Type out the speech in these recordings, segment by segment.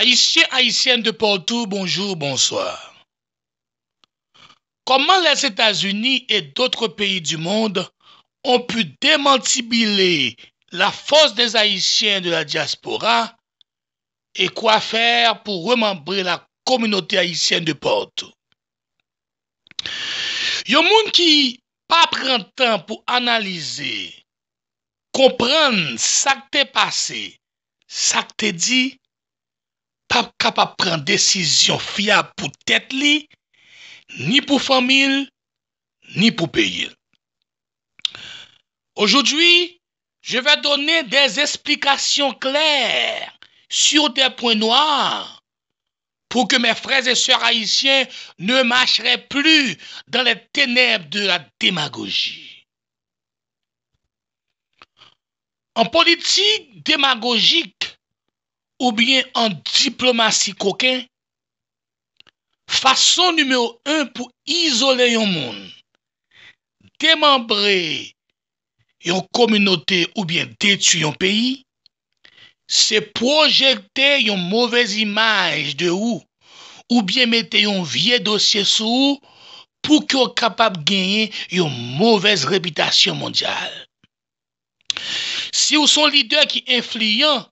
Haïtiens, haïtiennes de partout, bonjour, bonsoir. Comment les États-Unis et d'autres pays du monde ont pu démantibiler la force des Haïtiens de la diaspora et quoi faire pour remembrer la communauté haïtienne de partout. qui moun pas pris le temps pour analyser, comprendre ce qui te passé, ce qui dit, pas capable prendre prendre décision fiable pour tête li, ni pour famille, ni pour pays. Aujourd'hui, je vais donner des explications claires sur des points noirs pour que mes frères et sœurs haïtiens ne marcheraient plus dans les ténèbres de la démagogie. En politique démagogique, ou byen an diplomasi kokè, fason numèo un pou izole yon moun, demembre yon kominote ou byen detu yon peyi, se projekte yon mouvez imaj de ou, ou byen mette yon vie dosye sou, pou ki yo kapab genye yon mouvez repitasyon mondyal. Si ou son lider ki inflian,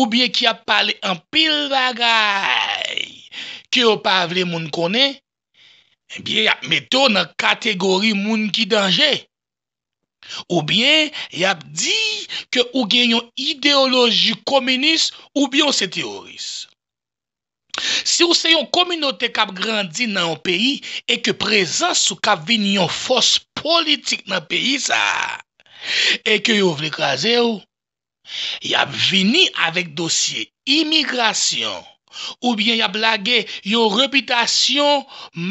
Ou byen ki ap pale an pil bagay Ki yo pa avle moun kone eh Biye ap meto nan kategori moun ki denje Ou byen yap di Ke ou gen yon ideoloji kominis Ou byon se teoris Si ou se yon kominote kap grandi nan yon peyi E ke prezans ou kap vin yon fos politik nan peyi sa E ke yo vle kaze ou Ya vini avèk dosye imigrasyon, oubyen ya blage yon repitasyon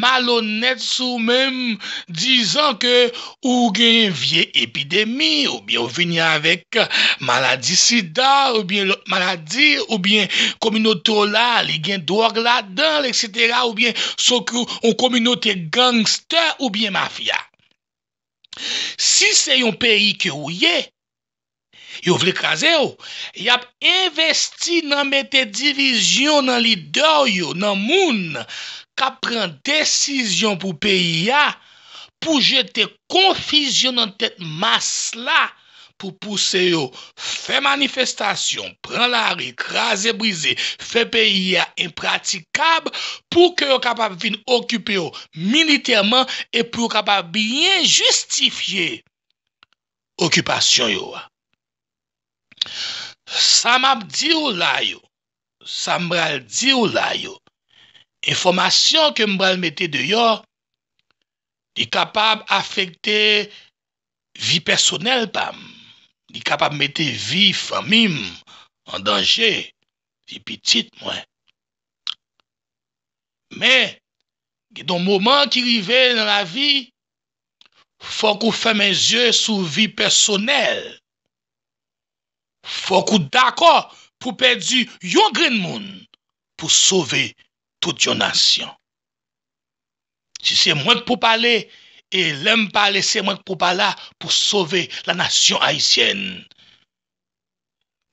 malonetsou mèm dizan ke ou gen yon vie epidemi, oubyen ou vini avèk maladi sida, oubyen maladi, oubyen kominotro la, li gen drog la dal, etc., oubyen sokou yon kominote gangster, oubyen mafya. Si se yon peyi ke ou ye, Yo vle kaze yo, yap investi nan mette divizyon nan lider yo, nan moun, ka pren desizyon pou peyi ya, pou jete konfizyon nan tet mas la, pou pouse yo, fe manifestasyon, pren la ri, kaze brize, fe peyi ya impratikab, pou ke yo kapap vin okup yo militerman, e pou kapap bin justifiye okupasyon yo. Sa m ap di ou la yo, sa m bral di ou la yo, informasyon ke m bral mette deyo, di kapab afekte vi personel pam, di kapab mette vi famim, an danje, di pitit mwen. Men, gen don mouman ki rive nan la vi, fok ou fe men zye sou vi personel, Fokou d'akor pou pedu yon grin moun... pou sove tout yon nasyon. Si se mwen pou pale... e lem pale se mwen pou pala... pou sove la nasyon Haitienne.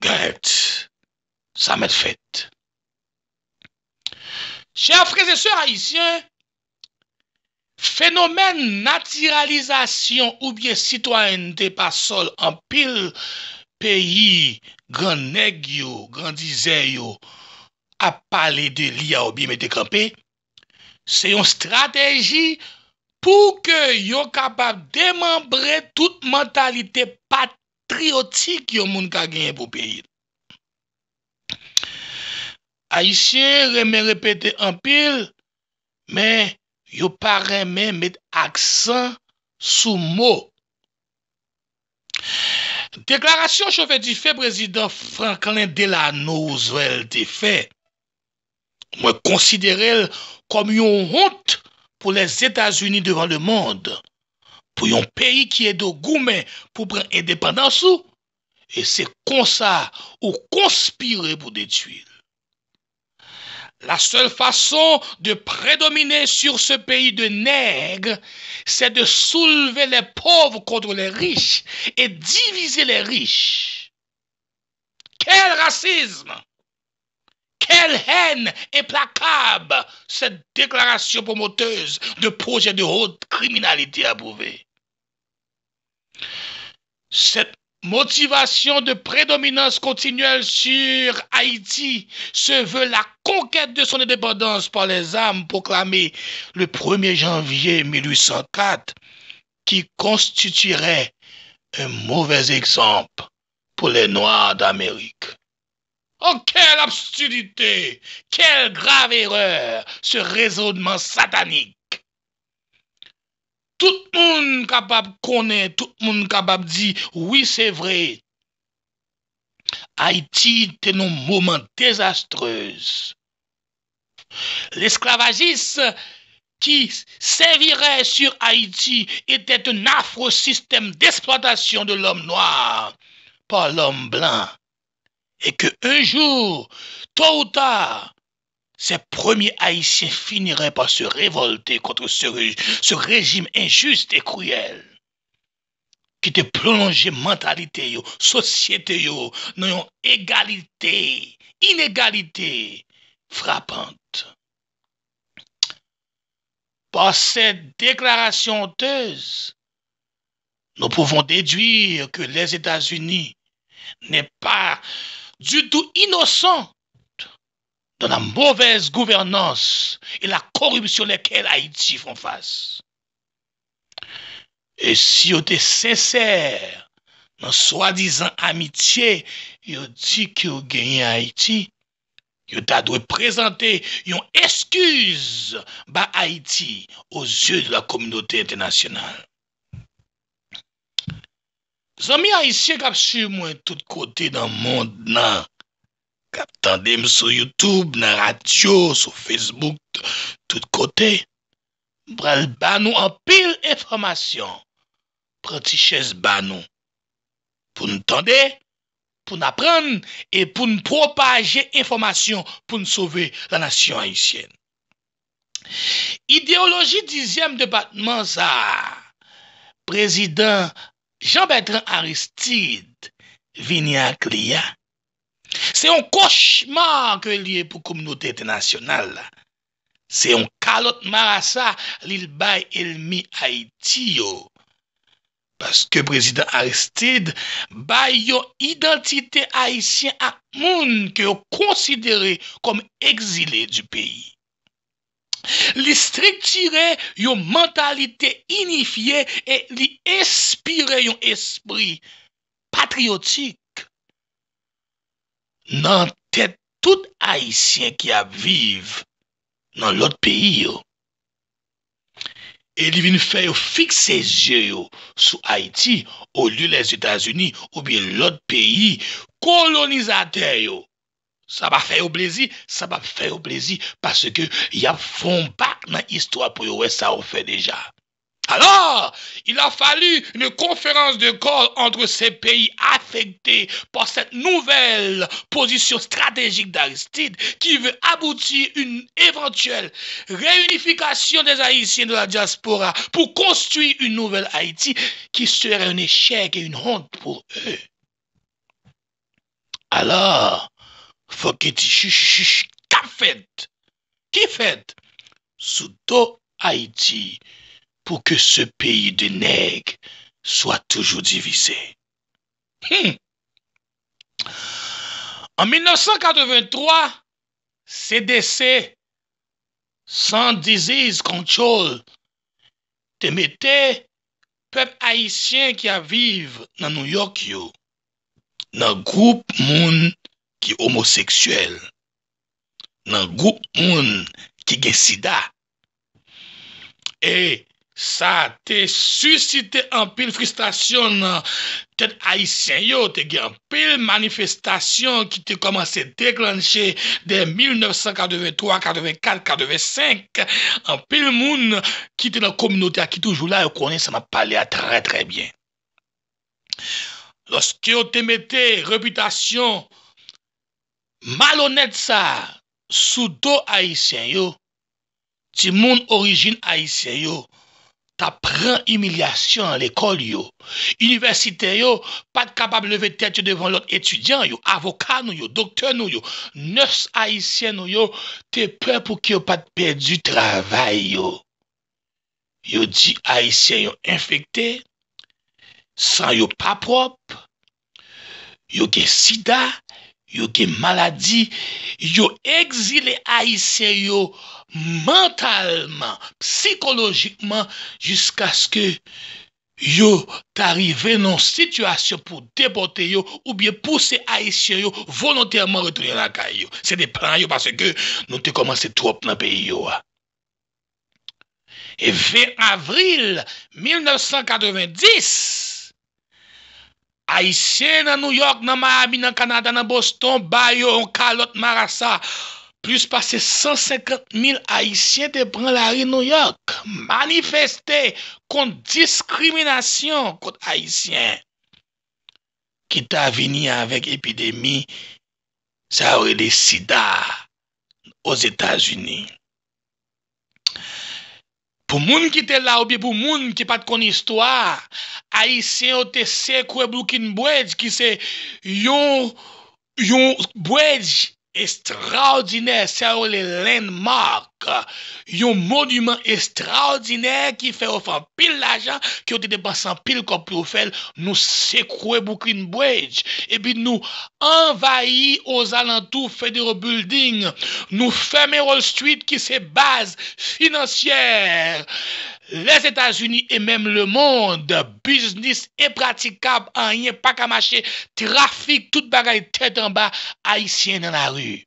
Garet... sa mwen fète. Che Afreze se Haitien... fenomen natiralizasyon... ou bien citoyen de pasol... an pil... peyi, gran neg yo, gran dizen yo, ap pale de li a obi me de kampe, se yon strategi pou ke yon kapak demanbre tout mentalite patriotik yon moun ka genye pou peyi. Aisyen reme repete anpil, men, yon pa reme met aksan sou mo. Aisyen Deklarasyon cheve di fe, prezident Franklin Delano, ouzvel di fe, mwen konsidere el kom yon honte pou les Etats-Unis devan le monde, pou yon peyi ki edo goumen pou pren independansou, e se konsa ou konspire pou detuil. La seule façon de prédominer sur ce pays de nègres, c'est de soulever les pauvres contre les riches et diviser les riches. Quel racisme! Quelle haine implacable cette déclaration promoteuse de projet de haute criminalité approuvée. Cette Motivation de prédominance continuelle sur Haïti se veut la conquête de son indépendance par les armes proclamées le 1er janvier 1804 qui constituerait un mauvais exemple pour les Noirs d'Amérique. Oh, quelle absurdité! Quelle grave erreur! Ce raisonnement satanique! Tout capable de connaître, tout capable de dire « oui c'est vrai ». Haïti était un moment désastreux. L'esclavagisme qui servirait sur Haïti était un affreux système d'exploitation de l'homme noir par l'homme blanc. Et que un jour, tôt ou tard, ces premiers Haïtiens finiraient par se révolter contre ce, régime injuste et cruel qui te prolongé mentalité, yo, société, yo, égalité, inégalité frappante. Par cette déclaration honteuse, nous pouvons déduire que les États-Unis n'est pas du tout innocent dan la mbovez gouvernance e la korubsyon lekel Haïti fon fase. E si yo te sè sè nan swa dizan amitye yo di ki yo genye Haïti, yo ta dwe prezante yon esküze ba Haïti o zye de la kominote internasyonal. Zan mi Haïti e kap su mwen tout kote nan moun nan Kap tande m sou Youtube, nan radyo, sou Facebook, tout kote. Bral ban nou an pil informasyon. Pratiches ban nou. Poun tande, poun apren, et poun propaje informasyon poun souve la nasyon Haitienne. Ideologi dizyem debatman sa, prezident Jean-Bertrand Aristide, vini a kliya, Se yon koshman ke liye pou koumounote ete nasyonal, se yon kalot marasa li l bay elmi Haitiyo. Paske prezident Aristide bay yon identite Haitien ak moun ke yon konsidere kom exile du peyi. Li striktire yon mentalite inifiye e li espire yon espri patriotik. nan tet tout Haitien ki ap vive nan lot peyi yo. Eli vin fè yo fikseje yo sou Haiti ou li les Etats-Unis ou bi lot peyi kolonizate yo. Sa pa fè yo blezi, sa pa fè yo blezi, pase ke ya fon pa nan istwa pou yo wè sa ou fè deja. Alors, il a fallu une conférence de corps entre ces pays affectés par cette nouvelle position stratégique d'Aristide qui veut aboutir à une éventuelle réunification des Haïtiens de la diaspora pour construire une nouvelle Haïti qui serait un échec et une honte pour eux. Alors, faut que qu'a fait? Qui fait? Souto Haïti. pou ke se peyi de neg swa toujou divise. Hmm! An 1983, CDC, San Disease Control, te mette pep haisyen ki aviv nan New York yo, nan goup moun ki homoseksuel, nan goup moun ki gesida, e Sa te susite an pil frustasyon ten aisyen yo, te ge an pil manifestasyon ki te komanse deklanje den 1983, 1984, 1985 an pil moun ki te nan kominote a ki toujou la yo konen sa ma pale a tre tre bien. Loske yo te mete reputasyon malonet sa sou do aisyen yo, ti moun orijin aisyen yo, Ta pran imilyasyon an l'ekol yo. Universite yo, pat kapab leve tèt yo devan lot etudyan yo. Avokan yo, doktor yo, nös haisyen yo. Te pe pou ki yo pat perdi travay yo. Yo di haisyen yo infekte. San yo pa prop. Yo gen sida. Yo gen maladi. Yo exile haisyen yo. mentalman, psikologikman, jisk aske yo tarive non situasyon pou depote yo ou bie pouse Aïsye yo volontèrman retounen la kay yo. Se de plan yo, parceke nou te komanse trop nan peyi yo. E ve avril 1990, Aïsye nan New York, nan Miami, nan Kanada, nan Boston, Bayo, ou Kalot, Marasa, plus pas se 150.000 haisyen te pran la rin New York, manifestè kont diskriminasyon kont haisyen, ki ta vini avèk epidèmi, sa oure le sida, ouz Etas-Uni. Pou moun ki te la oubi pou moun ki pat kon istwa, haisyen ou te se kwe bloukin bwèj, ki se yon bwèj, extraordinaire. Ça, on les Yon monument estraordinè ki fè ofan pil la jan Ki ou te depansan pil kon profèl Nou sekwè bouklin bouèj Epi nou envayi os alantou federal building Nou fèmè Wall Street ki se base financièr Les Etats-Unis et mèm le monde Business e pratikab an yè pa kamache Trafik tout bagay tèt an ba Aïsien nan la rue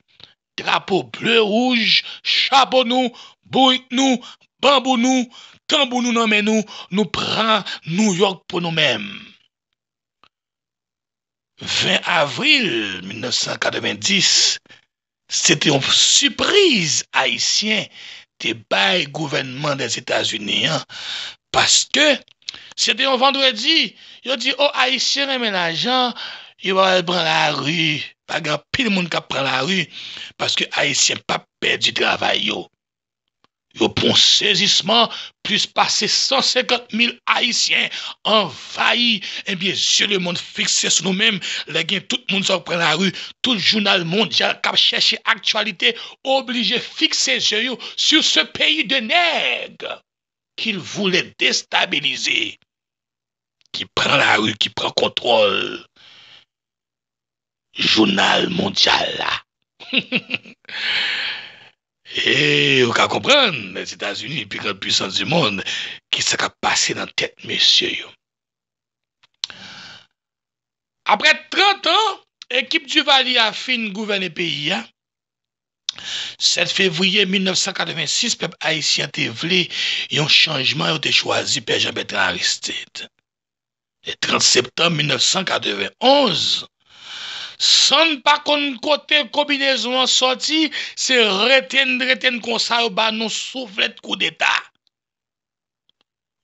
drapo ble rouge, chapo nou, bouy nou, bambou nou, tambou nou nan men nou, nou pran New York pou nou men. 20 avril 1990, sete yon surprise haisyen te bay gouvernement des Etats-Unis, paske sete yon vendredi, yo di, o haisyen remenajan, yo al bran la ruy, Pa gen, pil moun kap pren la ru, paske Haitien pa perdi dravay yo. Yo pon sezisman, plus pase 150.000 Haitien envahi, en eh biye, je le moun fikse sou nou menm, la gen, tout moun sa pren la ru, tout jounal moun, jan kap chèche aktualite, oblige fikse je yo, sou se peyi de neg, ki l voulè destabilize, ki pren la ru, ki pren kontrol, Jounal mondial la. E, ou ka kompran, les Etats-Unis, le plus grand puissant du monde, ki se ka pase dans tête, messieurs. Apre 30 ans, ekip du vali a fin gouverne le pays. 7 février 1986, pepe Haitien te vle, yon chanjman yon te chwazi pepe Jean-Bertrand Aristide. Et 30 septembre 1991, yon chanjman yon te chwazi San pa kon kote kombinezman soti, se reten reten konsa ou ba nou souflet kou deta.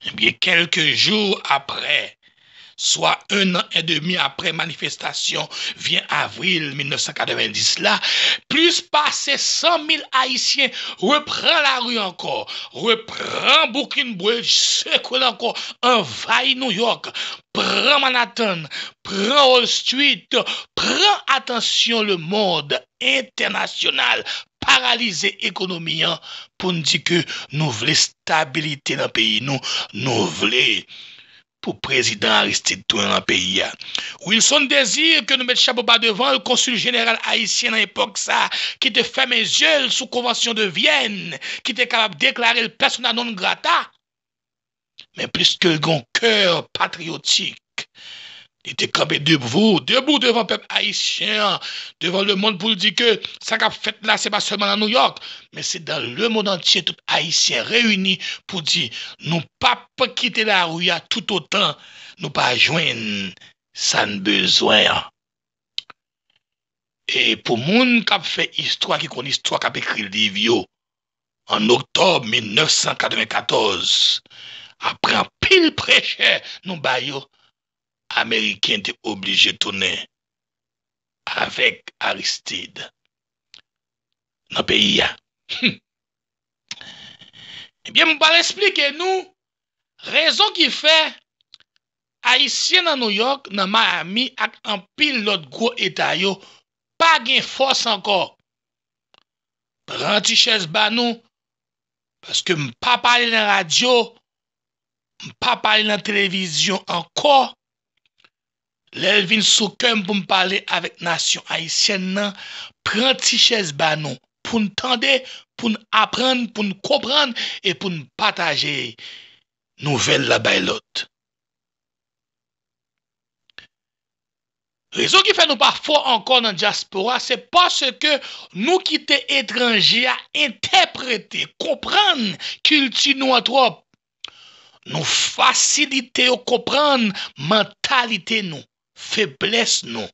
Ebye, kelke jou apre... soit un an et demi après manifestation, vient avril 1990 là, plus passer 100 000 Haïtiens reprend la rue encore, reprend Brooklyn Bridge, secoue encore, envahit New York, prend Manhattan, prend Wall Street, prend attention le monde international, paralysé économiquement, pour nous dire que nous voulons stabilité dans pays, nous, nous voulons... pou prezident Aristide Touin-Lampéia. Ou il son désir ke nou mette cha boba devan ou konsul general Haitien nan epok sa, ki te fèmè zyeul sou konvansyon de Vienne, ki te kabab deklare l'persona non grata, men plis ke l'gon kèr patriotik. Nite kapè debou, debou devan pep haïsien, devan le moun pou l'di ke, sa kap fèt la, se pa seman la New York, men se dan le moun antye tout haïsien reyouni pou di nou pa pa kite la ou ya tout o tan, nou pa jwen sa n'bezoen. E pou moun kap fèt istwa ki kon istwa kap ekri liv yo, an oktob 1994, apren pil preche nou bayo, Ameriken te oblije tounen avèk Aristide nan peyi ya. Hmm. Ebyen eh mou pal explike nou rezon ki fè a isye nan New York nan Miami ak an pil lot gwo etay yo pa gen fòs anko. Pranti chèz ban nou paske mou pa pali nan radio mou pa pali nan televizyon anko Lèl vin sou kem pou m pale avèk nasyon aisyen nan, pran ti chèz ba nou, pou n'tande, pou n'apren, pou n'kopren, e pou n'pataje nouvel la baylot. Rezon ki fè nou pa fò ankon nan diaspora, se pas se ke nou ki te etranje a enteprete, kopren, kilti nou atrop, nou fasilite ou kopren mentalite nou. Febles nou,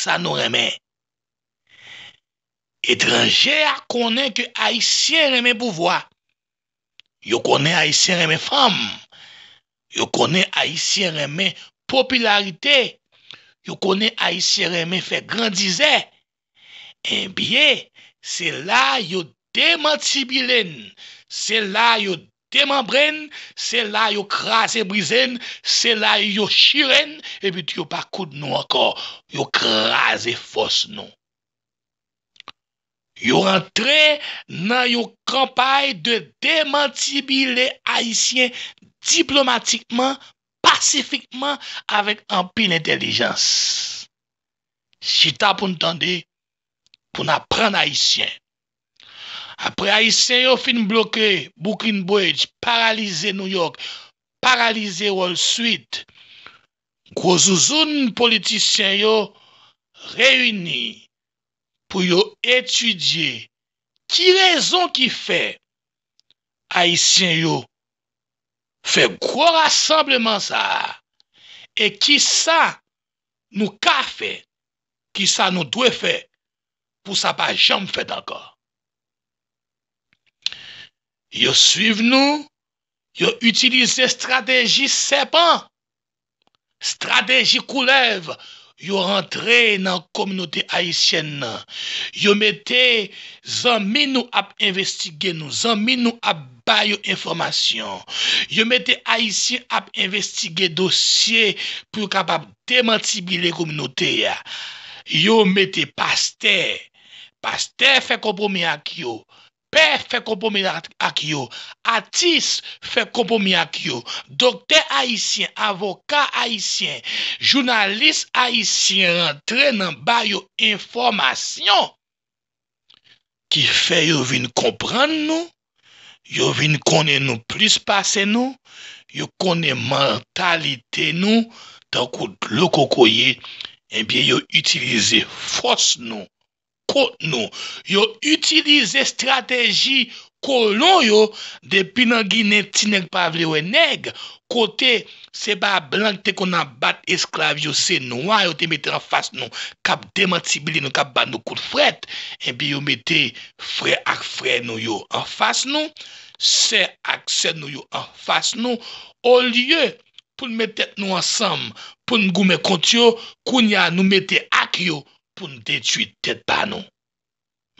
sa nou remè. Etranjè a konè ke haïsien remè pouvoi. Yo konè haïsien remè fam. Yo konè haïsien remè popularite. Yo konè haïsien remè fe grandize. Eh en biye, se la yo demantibilen. Se la yo demantibilen. Demanbren, se la yo krasen brizen, se la yo shiren, e bit yo pa koud nou ankor, yo krasen fos nou. Yo rentre nan yo kampay de demantibi le Haitien diplomatikman, pasifikman, avek anpin entelijans. Si ta pou n'tande, pou n'aprande Haitien, apre Aïsien yo fin bloke, Bukin Bwaj, paralize New York, paralize Wall Street, kwo zouzoun politisyen yo reyuni pou yo etudye ki rezon ki fe Aïsien yo fe kwa rassembleman sa e ki sa nou ka fe ki sa nou dwe fe pou sa pa jam fe dankan. Yo suiv nou, yo utilize strategi sepan, strategi koulev, yo rentre nan kominote Haitien nan. Yo mette zanmi nou ap investige nou, zanmi nou ap bayo informasyon. Yo mette Haitien ap investige dosye pou kapap temantibi le kominote ya. Yo mette paste, paste fe kompromi ak yo. Pè fè kompomi ak yo, atis fè kompomi ak yo, doktè haisyen, avoka haisyen, jounalist haisyen rentre nan bayo informasyon. Ki fè yo vin kompren nou, yo vin konen nou plis pase nou, yo konen mentalite nou, tan kou loko koye, enbyen eh yo utilize fos nou. Yo utilize strategi kolon yo depi nan gine tinek pa avle we neg. Kote se ba blan te konan bat esklav yo se noua yo te mette an fas nou kap demantibili nou kap ban nou kout fret. Ebi yo mette fre ak fre nou yo an fas nou, se ak se nou yo an fas nou. O liye pou n mette nou ansam, pou n goume kont yo, koun ya nou mette ak yo. pou nou detuit tèt pa nou.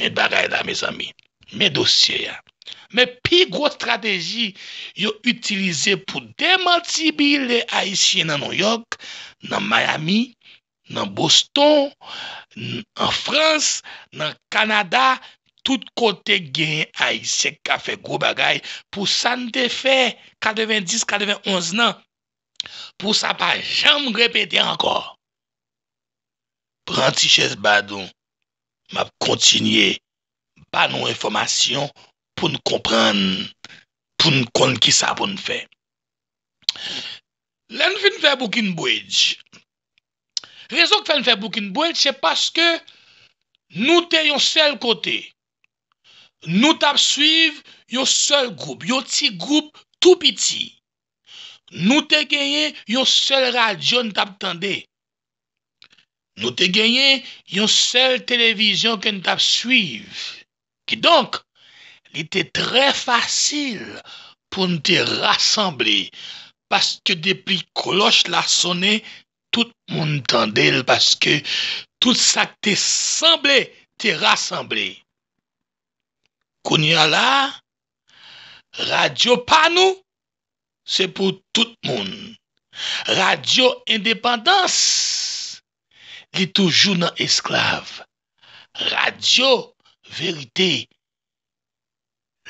Met bagay da me zami. Met dosye ya. Met pi gwo strategi yo utilize pou demantibi le Aisyen nan New York, nan Miami, nan Boston, nan France, nan Kanada, tout kote gen Aisyen ka fe kou bagay pou sa nte fe 90-91 nan. Pou sa pa jam repete ankor. Pran ti ches badon, map kontinye banon informasyon pou nou konpren, pou nou konn ki sa pou nou fe. Len fin fe boukin bouedj. Rezon ki fin fe boukin bouedj se paske nou te yon sel kote. Nou tap suiv yon sel group, yon ti group tou piti. Nou te geye yon sel radyon tap tende. Nou te genye, yon sel televizyon ke nou tap suive. Ki donk, li te tre fasil pou nou te rassembli. Paske depi koloch la sone, tout moun tendel. Paske tout sa te sembli te rassembli. Koun ya la, radio pa nou, se pou tout moun. Radio indepandans. Li toujou nan esklave. Radyo verite.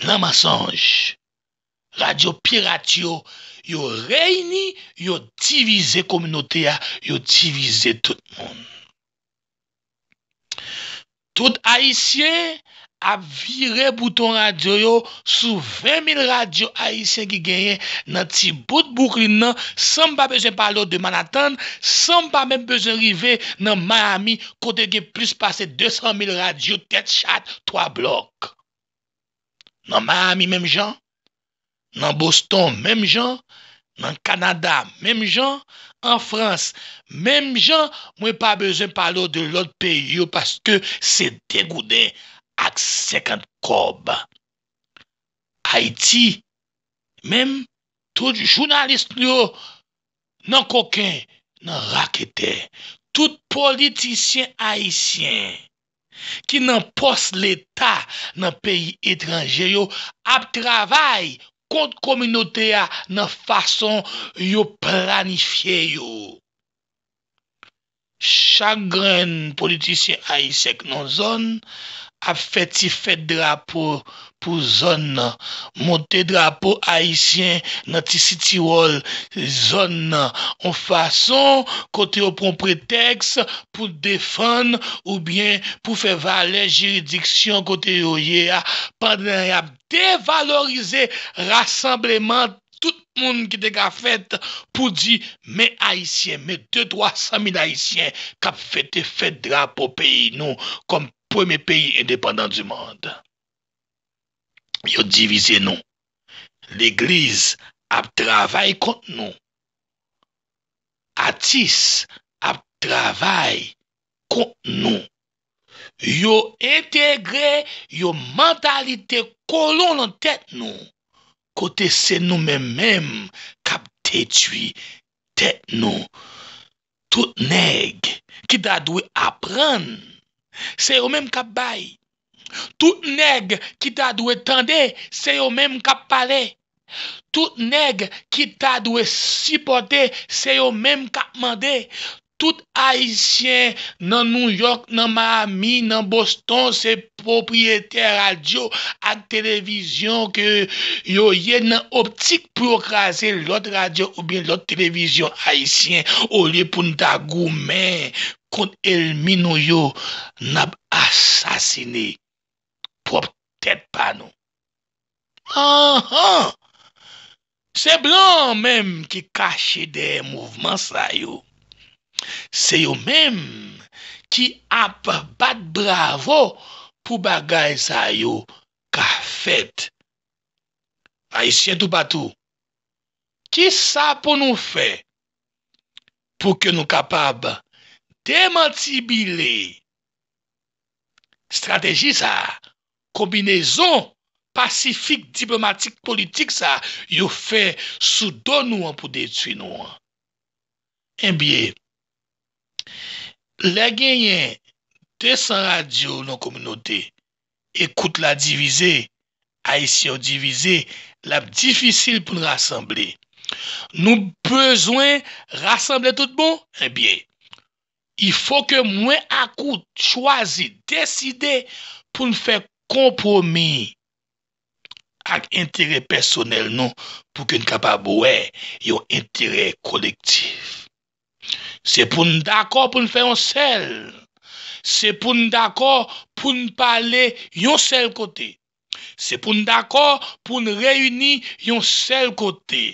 La masanj. Radyo pirat yo. Yo reyni. Yo divize kominote ya. Yo divize tout moun. Tout aisyen. a vire bouton radyo yo sou 20.000 radyo a isen ki genye nan ti bout boukli nan, san pa bezen palo de man atan, san pa men bezen rive nan Miami, kote gen plus pase 200.000 radyo, tet chat, 3 blok. Nan Miami menm jan, nan Boston menm jan, nan Kanada menm jan, an Frans menm jan, mwen pa bezen palo de lot peyo paske se degoudey. ak sekant kob. Haiti, menm, tout jounalist liyo, nan koken, nan rakete, tout politisyen Haitien, ki nan pos l'Etat nan peyi etranje yo, ap travay kont kominote ya nan fason yo planifiye yo. Chagren politisyen Haitien nan zon, nan ap feti fet drapo pou zon nan, monte drapo haisyen nan ti city wall, zon nan, ou fason kote yo pou pretex, pou defan, ou bien pou fe valer jiridiksyon kote yo ye, pande ap devalorize rassembleman, tout moun ki te ka fet, pou di, me haisyen, me 2-300.000 haisyen, kap fete fet drapo peyi nou, komp, Pweme peyi indepandant di mand. Yo divize nou. L'eglize ap travay kont nou. Atis ap travay kont nou. Yo entegre yo mentalite kolon lantet nou. Kote se nou men menm kap tetwi tet nou. Tout neg ki da dwe apran. Se yo menm kap bay Tout neg ki ta dwe tende Se yo menm kap pale Tout neg ki ta dwe sipote Se yo menm kap mande Tout haisyen nan New York, nan Miami, nan Boston se propriete radio ak televizyon ke yo ye nan optik prokrasen lot radio ou bien lot televizyon haisyen ou liye pou nda gou men kont elmi nou yo nab asasine prop tèt pa nou. Anhan, ah! se blan menm ki kache de mouvman sa yo. Se yo menm ki ap bat bravo pou bagay sa yo ka fet. Aisyen tou batou. Ki sa pou nou fe pou ke nou kapab demantibile strategi sa, kombinezon, pasifik, diplomatik, politik sa, yo fe sou don nou an pou detui nou an. Le genyen Desan radio nou kominote Ekoute la divize A isi yo divize Lap difisil pou nou rassemble Nou bezwen Rassemble tout bon Ebyen eh I fò ke mwen akou Chwazi, deside Poun fè kompromi Ak intere personel nou Pou ken kapab wè Yo intere kolektif Se pou n d'akor pou n fè yon sel, se pou n d'akor pou n pale yon sel kote. Se pou n'dakor pou n'reuni yon sel kote.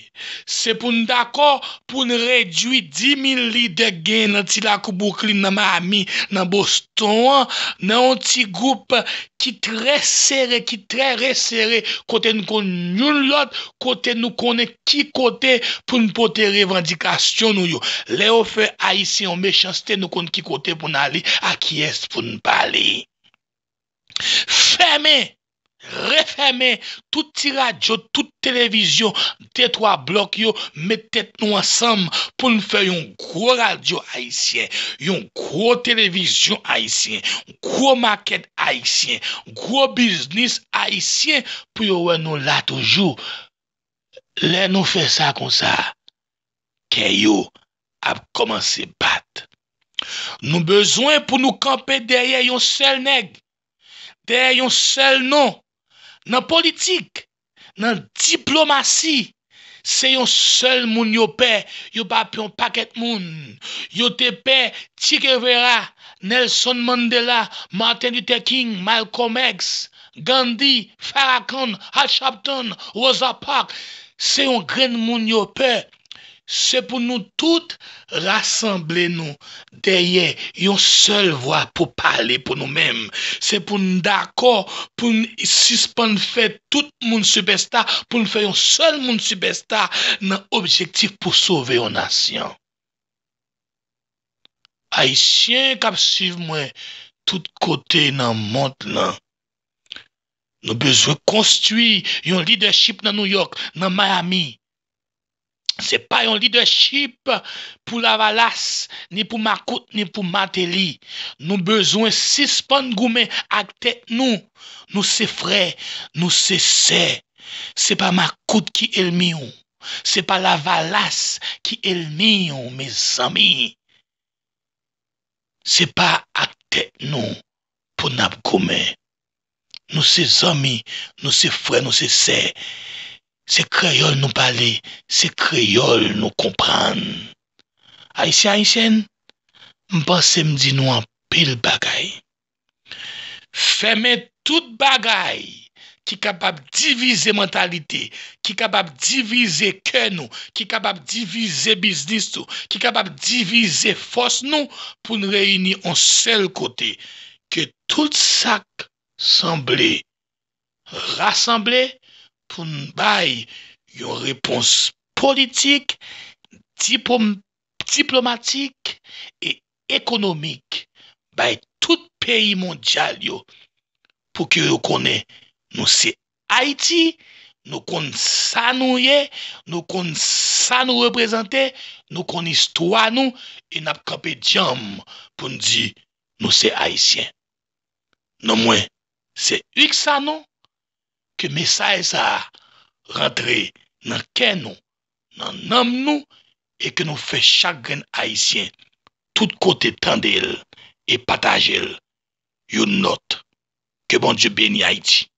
Se pou n'dakor pou n'redui di min li de gen nan ti lakou boukli nan ma ami nan boston. Nan ti goup ki tre serre, ki tre reserre kote nou kon yon lot, kote nou konen ki kote pou n'pote revandikasyon nou yo. Le ou fe a yi se yon mechans te nou konen ki kote pou n'ali a ki es pou n'pale. Feme! Refermen, tout ti radyo, tout televizyon, te twa blok yo, metet nou asem pou nou fe yon kwo radyo haisyen, yon kwo televizyon haisyen, kwo market haisyen, kwo biznis haisyen pou yo we nou la toujou. Le nou fe sa kon sa, ke yo ap komanse pat. Nou bezwen pou nou kampe derye yon sel neg, derye yon sel nou. Nan politik, nan diplomasi, se yon sel moun yo pe, yon papyon paket moun, yon tepe, Tik Evera, Nelson Mandela, Martin Luther King, Malcolm X, Gandhi, Farrakhan, Al Chapton, Rosa Parks, se yon gren moun yo pe. Se pou nou tout rassemble nou, deye yon sel vwa pou pale pou nou menm. Se pou nou d'akor, pou nou suspan fè tout moun subesta, pou nou fè yon sel moun subesta nan objektif pou souve yon nasyon. Ay siyen kap siv mwen, tout kote nan mont nan. Nou bezwe konstwi yon lideship nan New York, nan Miami. Se pa yon lideship pou lavalas, ni pou makout, ni pou mateli, nou bezwen sispan goumen ak tek nou, nou se fre, nou se se, se pa makout ki elmiyon, se pa lavalas ki elmiyon, me zami, se pa ak tek nou pou nap goumen, nou se zami, nou se fre, nou se se, Se kreyol nou pale, se kreyol nou kompran. A isi a isen, mba se mdi nou an pil bagay. Feme tout bagay ki kapab divize mentalite, ki kapab divize kè nou, ki kapab divize biznistou, ki kapab divize fos nou pou nou reyni an sel kote. Ke tout sak semble rassemble, pou nou bay yon repons politik, diplomatik e ekonomik bay tout peyi mondyal yo pou ki yo kone nou se Haiti, nou kon sa nou ye, nou kon sa nou reprezenter, nou kon istwa nou, e nap kapè diyam pou nou di nou se Haitien. Nou mwen, se yik sa nou? ke mesay sa rentre nan ken nou, nan nam nou, e ke nou fe chagren Haitien, tout kote tande el, e pataj el, yon not, ke bon djibeni Haiti.